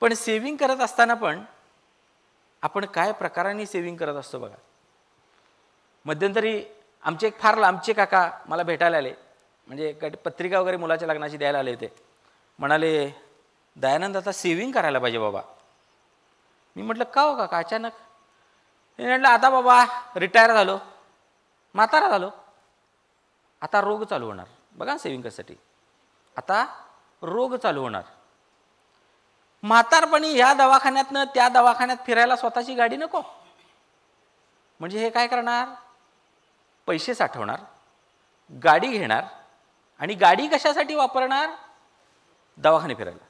पण सेव्हिंग करत असताना पण आपण काय प्रकाराने सेव्हिंग करत असतो बघा मध्यंतरी आमचे एक फार लांबचे काका मला भेटायला आले म्हणजे पत्रिका वगैरे मुलाच्या लग्नाची द्यायला आले होते म्हणाले दयानंद आता सेव्हिंग करायला पाहिजे बाबा मी म्हटलं का हो काका अचानक मी म्हटलं आता बाबा रिटायर झालो म्हातारा झालो आता रोग चालू होणार बघा सेव्हिंग कसाठी आता रोग चालू होणार म्हातारपणी ह्या दवाखान्यातनं त्या दवाखान्यात फिरायला स्वतःची गाडी नको म्हणजे हे काय करणार पैसे साठवणार गाडी घेणार आणि गाडी कशासाठी वापरणार दवाखाने फिरायला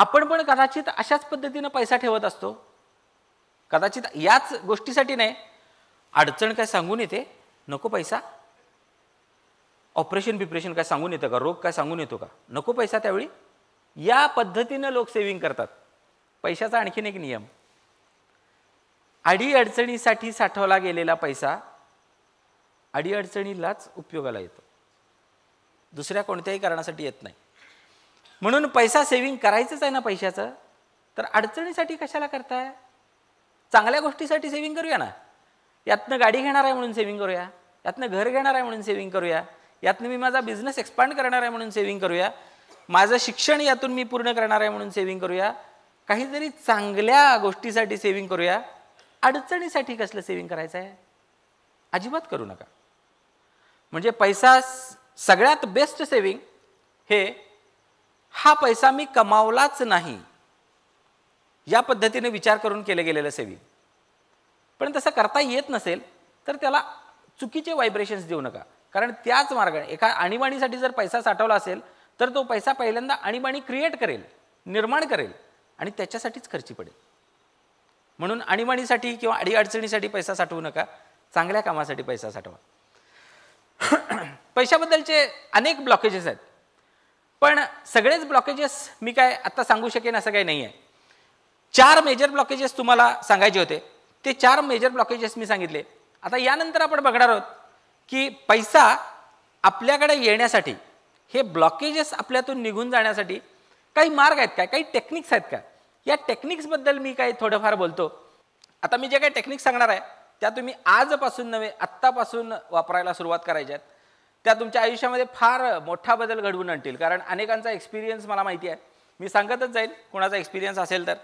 आपण पण कदाचित अशाच पद्धतीनं पैसा ठेवत असतो कदाचित याच गोष्टीसाठी नाही अडचण काय सांगून येते नको पैसा ऑपरेशन बिपरेशन काय सांगून येतं का रोग काय सांगून येतो का नको पैसा त्यावेळी या पद्धतीनं लोक सेविंग करतात पैशाचा आणखीन एक नियम अडीअडचणीसाठी साठवला गेलेला पैसा अडीअडचणीलाच उपयोगाला येतो दुसऱ्या कोणत्याही कारणासाठी येत नाही म्हणून पैसा सेव्हिंग करायचंच आहे ना पैशाचं तर अडचणीसाठी कशाला करताय चांगल्या गोष्टीसाठी सेव्हिंग करूया ना यातनं गाडी घेणार आहे म्हणून सेव्हिंग करूया यातनं घर घेणार आहे म्हणून सेव्हिंग करूया यातनं मी माझा बिझनेस एक्सपांड करणार आहे म्हणून सेव्हिंग करूया माझं शिक्षण यातून मी पूर्ण करणार आहे म्हणून सेव्हिंग करूया काहीतरी चांगल्या गोष्टीसाठी सेव्हिंग करूया अडचणीसाठी कसलं सेव्हिंग करायचं आहे अजिबात करू नका म्हणजे पैसा सगळ्यात बेस्ट सेव्हिंग हे हा पैसा मी कमावलाच नाही या पद्धतीने विचार करून केलं गेलेलं सेव्हिंग पण तसं करता येत नसेल तर त्याला चुकीचे व्हायब्रेशन्स देऊ नका कारण त्याच मार्गाने एका आणीबाणीसाठी जर पैसा साठवला असेल तर तो पैसा पहिल्यांदा आणीबाणी क्रिएट करेल निर्माण करेल आणि त्याच्यासाठीच खर्ची पडेल म्हणून आणीबाणीसाठी किंवा अडीअडचणीसाठी पैसा साठवू नका चांगल्या कामासाठी पैसा साठवा पैशाबद्दलचे अनेक ब्लॉकेजेस आहेत पण सगळेच ब्लॉकेजेस मी काय आत्ता सांगू शकेन असं काही नाही आहे चार मेजर ब्लॉकेजेस तुम्हाला सांगायचे होते ते चार मेजर ब्लॉकेजेस मी सांगितले आता यानंतर आपण बघणार आहोत की पैसा आपल्याकडे येण्यासाठी हे ब्लॉकेजेस आपल्यातून निघून जाण्यासाठी काही मार्ग आहेत काय काही टेक्निक्स आहेत का या टेक्निक्सबद्दल मी काही थोडंफार बोलतो आता मी जे काही टेक्निक्स सांगणार आहे त्या तुम्ही आजपासून नव्हे आत्तापासून वापरायला सुरुवात करायच्या आहेत त्या तुमच्या आयुष्यामध्ये फार मोठा बदल घडवून आणतील कारण अनेकांचा एक्सपिरियन्स मला माहिती आहे मी सांगतच जाईल कोणाचा एक्सपिरियन्स असेल तर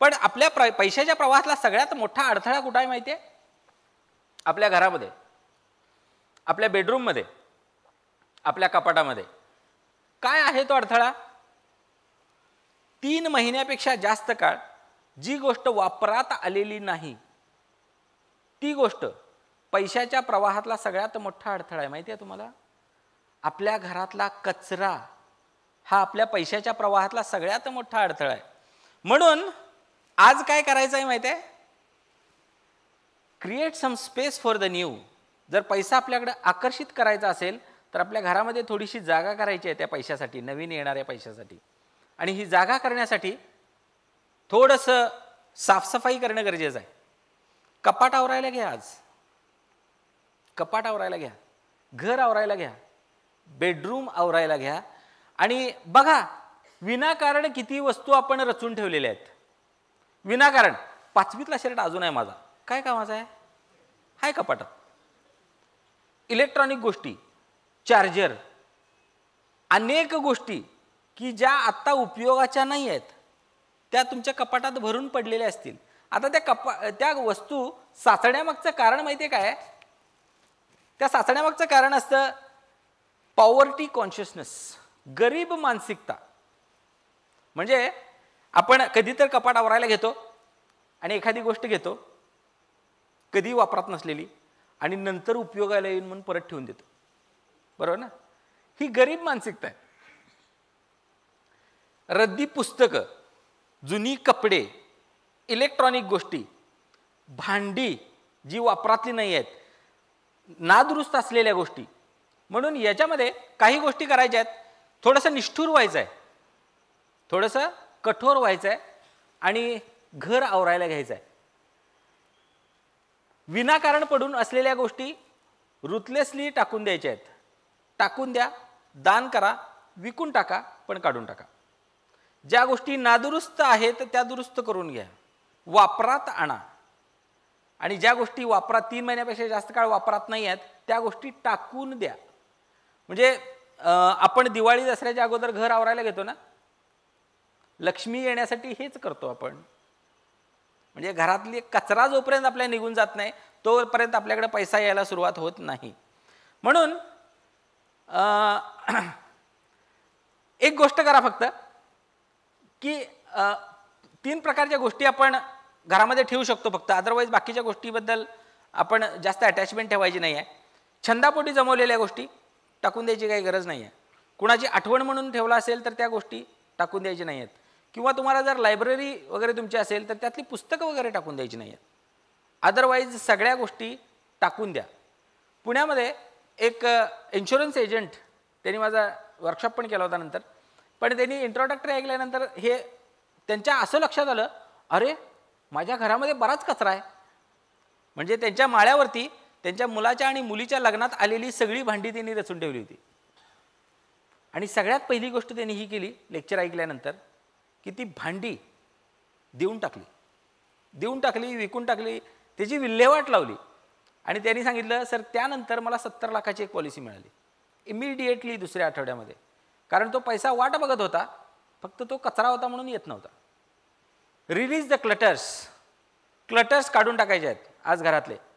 पण आपल्या प्र पैशाच्या प्रवाहातला सगळ्यात मोठा अडथळा कुठं आहे माहिती आहे आपल्या घरामध्ये आपल्या बेडरूममध्ये आपल्या कपाटामध्ये काय आहे तो अडथळा तीन महिन्यापेक्षा जास्त काळ जी गोष्ट वापरात आलेली नाही ती गोष्ट पैशाच्या प्रवाहातला सगळ्यात मोठा अडथळा आहे माहिती आहे तुम्हाला आपल्या घरातला कचरा हा आपल्या पैशाच्या प्रवाहातला सगळ्यात मोठा अडथळा आहे म्हणून आज काय करायचं आहे माहिती आहे create some space for the new जर पैसा आपल्याकडे आकर्षित करायचा असेल तर आपल्या घरामध्ये थोडीशी जागा करायची आहे त्या पैशासाठी नवीन येणाऱ्या पैशासाठी आणि ही जागा करण्यासाठी थोडंसं साफसफाई करणं गरजेचं आहे कपाट आवरायला घ्या आज कपाट आवरायला घ्या घर आवरायला घ्या बेडरूम आवरायला घ्या आणि बघा विनाकारण किती वस्तू आपण रचून ठेवलेल्या आहेत विनाकारण पाचवीतला शर्ट अजून आहे माझा काय कामाचा माझा आहे हाय कपाट इलेक्ट्रॉनिक गोष्टी चार्जर अनेक गोष्टी की ज्या आत्ता उपयोगाच्या नाही आहेत त्या तुमच्या कपाटात भरून पडलेल्या असतील आता त्या कपा त्या वस्तू साचण्यामागचं कारण माहिती आहे काय त्या साचण्यामागचं कारण असतं पॉवर्टी कॉन्शियसनेस गरीब मानसिकता म्हणजे आपण कधी तर कपाट आवरायला घेतो आणि एखादी गोष्ट घेतो कधी वापरात नसलेली आणि नंतर उपयोगाला येऊन म्हणून परत ठेवून देतो बरोबर ना ही गरीब मानसिकता आहे रद्दी पुस्तकं जुनी कपडे इलेक्ट्रॉनिक गोष्टी भांडी जी वापरातली नाही आहेत नादुरुस्त असलेल्या गोष्टी म्हणून याच्यामध्ये काही गोष्टी करायच्या आहेत थोडंसं निष्ठूर व्हायचं आहे थोडंसं कठोर व्हायचं आहे आणि घर आवरायला घ्यायचं आहे विनाकारण पडून असलेल्या गोष्टी रुतलेसली टाकून द्यायच्या आहेत टाकून द्या दान करा विकून टाका पण काढून टाका ज्या गोष्टी नादुरुस्त आहेत त्या दुरुस्त करून घ्या वापरात आणा आणि ज्या गोष्टी वापरात तीन महिन्यापेक्षा जास्त काळ वापरात नाही आहेत त्या गोष्टी टाकून द्या म्हणजे आपण दिवाळी दसऱ्याच्या अगोदर घर आवरायला घेतो ना लक्ष्मी येण्यासाठी हेच करतो आपण म्हणजे घरातली कचरा जोपर्यंत आपल्या निघून जात नाही तोपर्यंत आपल्याकडे पैसा यायला सुरुवात होत नाही म्हणून एक गोष्ट करा फक्त की तीन प्रकारच्या गोष्टी आपण घरामध्ये ठेवू शकतो फक्त अदरवाईज बाकीच्या गोष्टीबद्दल आपण जास्त अटॅचमेंट ठेवायची नाही आहे छंदापोटी जमवलेल्या गोष्टी टाकून द्यायची काही गरज नाही आहे कुणाची आठवण म्हणून ठेवला असेल तर त्या गोष्टी टाकून द्यायची नाही आहेत किंवा तुम्हाला जर लायब्ररी वगैरे तुमची असेल तर त्यातली पुस्तकं वगैरे टाकून द्यायची नाही आहेत अदरवाईज सगळ्या गोष्टी टाकून द्या पुण्यामध्ये एक इन्शुरन्स एजंट त्यांनी माझा वर्कशॉप पण केला होता नंतर पण त्यांनी इंट्रोडक्टरी ऐकल्यानंतर हे त्यांच्या असं लक्षात आलं अरे माझ्या घरामध्ये बराच कचरा आहे म्हणजे त्यांच्या माळ्यावरती त्यांच्या मुलाच्या आणि मुलीच्या लग्नात आलेली सगळी भांडी त्यांनी रचून ठेवली होती आणि सगळ्यात पहिली गोष्ट त्यांनी ही केली लेक्चर ऐकल्यानंतर की ती भांडी देऊन टाकली देऊन टाकली विकून टाकली त्याची विल्हेवाट लावली आणि त्यांनी सांगितलं सर त्यानंतर मला सत्तर लाखाची एक पॉलिसी मिळाली इमिडिएटली दुसऱ्या आठवड्यामध्ये कारण तो पैसा वाट बघत होता फक्त तो कचरा होता म्हणून येत नव्हता रिलीज द क्लटर्स क्लटर्स काढून टाकायचे आहेत आज घरातले